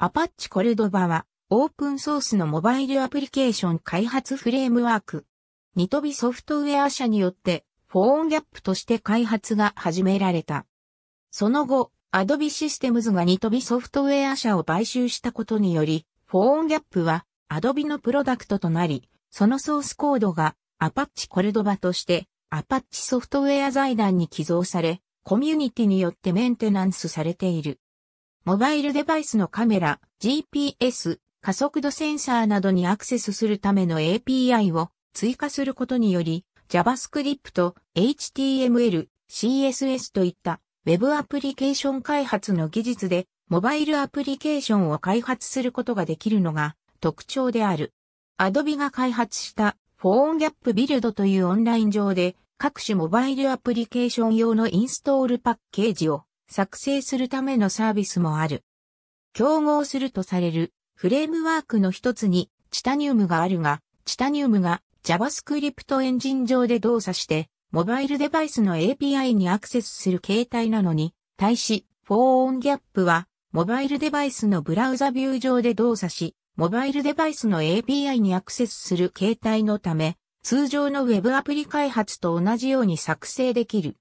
アパッチコルドバは、オープンソースのモバイルアプリケーション開発フレームワーク。ニトビソフトウェア社によって、フォーンギャップとして開発が始められた。その後、アドビシステムズがニトビソフトウェア社を買収したことにより、フォーンギャップは、アドビのプロダクトとなり、そのソースコードが、アパッチコルドバとして、アパッチソフトウェア財団に寄贈され、コミュニティによってメンテナンスされている。モバイルデバイスのカメラ、GPS、加速度センサーなどにアクセスするための API を追加することにより、JavaScript、HTML、CSS といった Web アプリケーション開発の技術で、モバイルアプリケーションを開発することができるのが特徴である。Adobe が開発したフォーンギャップビルドというオンライン上で各種モバイルアプリケーション用のインストールパッケージを作成するためのサービスもある。競合するとされるフレームワークの一つにチタニウムがあるが、チタニウムが JavaScript エンジン上で動作して、モバイルデバイスの API にアクセスする形態なのに、対し、フォーオンギャップは、モバイルデバイスのブラウザビュー上で動作し、モバイルデバイスの API にアクセスする形態のため、通常の Web アプリ開発と同じように作成できる。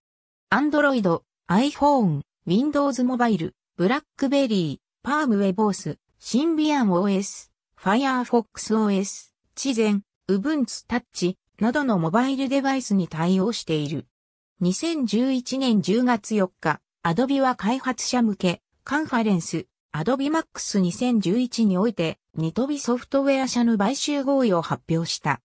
Android、iPhone、Windows モバイル、ブラックベリー、パームウェボース、シンビアン OS、Firefox OS、知前、Ubuntu Touch などのモバイルデバイスに対応している。2011年10月4日、Adobe は開発者向け、カンファレンス、Adobe Max 2011において、ニトビソフトウェア社の買収合意を発表した。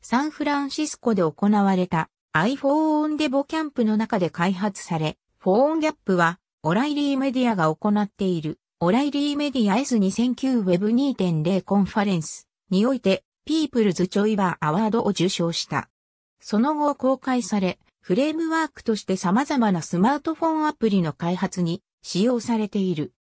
サンフランシスコで行われた iPhone オンデボキャンプの中で開発され、フォーンギャップは、オライリーメディアが行っている、オライリーメディア S2009 Web2.0 コンファレンスにおいて、ピープルズ・チョイバー・アワードを受賞した。その後公開され、フレームワークとして様々なスマートフォンアプリの開発に使用されている。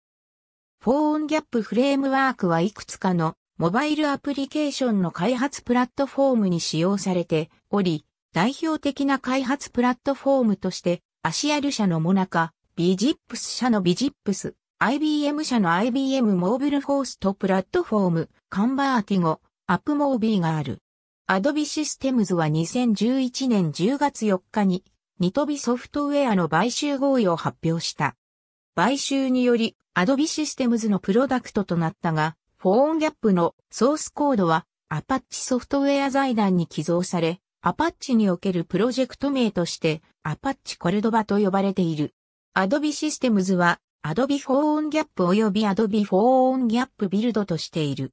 フォーオンギャップフレームワークはいくつかのモバイルアプリケーションの開発プラットフォームに使用されており、代表的な開発プラットフォームとしてアシアル社のモナカ、ビジップス社のビジップス、IBM 社の IBM モーブルフォースとプラットフォーム、カンバーティゴ、アップモービーがある。アドビシステムズは2011年10月4日に、ニトビソフトウェアの買収合意を発表した。買収により、アドビシステムズのプロダクトとなったが、フォーンギャップのソースコードはアパッチソフトウェア財団に寄贈され、アパッチにおけるプロジェクト名として、アパッチコルドバと呼ばれている。アドビシステムズは、アドビフォーオンギャップ及びドビフォーオンギャップビルドとしている。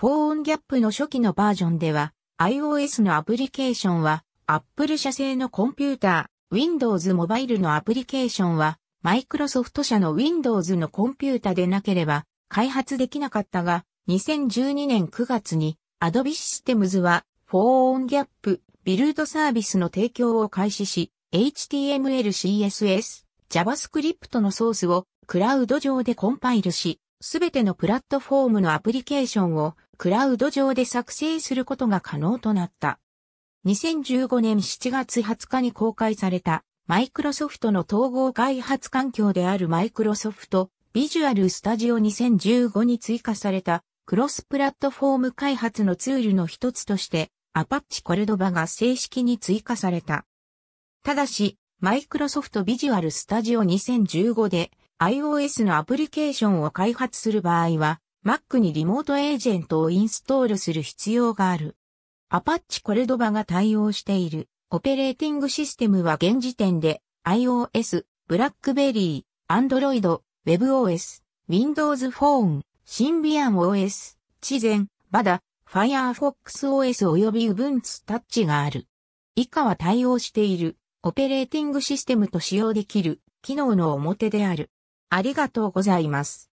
フォーオンギャップの初期のバージョンでは、iOS のアプリケーションは、Apple 社製のコンピューター、Windows モバイルのアプリケーションは、Microsoft 社の Windows のコンピュータでなければ、開発できなかったが、2012年9月に、Adobe Systems はフォーオンギャップ、ビルドサービスの提供を開始し、HTML CSS、JavaScript のソースをクラウド上でコンパイルし、すべてのプラットフォームのアプリケーションをクラウド上で作成することが可能となった。2015年7月20日に公開されたマイクロソフトの統合開発環境であるマイクロソフトビジュアルスタジオ2015に追加されたクロスプラットフォーム開発のツールの一つとして、アパッチコルドバが正式に追加された。ただし、マイクロソフトビジュアルスタジオ2015で iOS のアプリケーションを開発する場合は Mac にリモートエージェントをインストールする必要がある。アパッチコルドバが対応しているオペレーティングシステムは現時点で iOS、BlackBerry、Android、WebOS、Windows Phone、シンビアン OS、ゼ前、バダ、Firefox OS 及び Ubuntu タッチがある。以下は対応している、オペレーティングシステムと使用できる、機能の表である。ありがとうございます。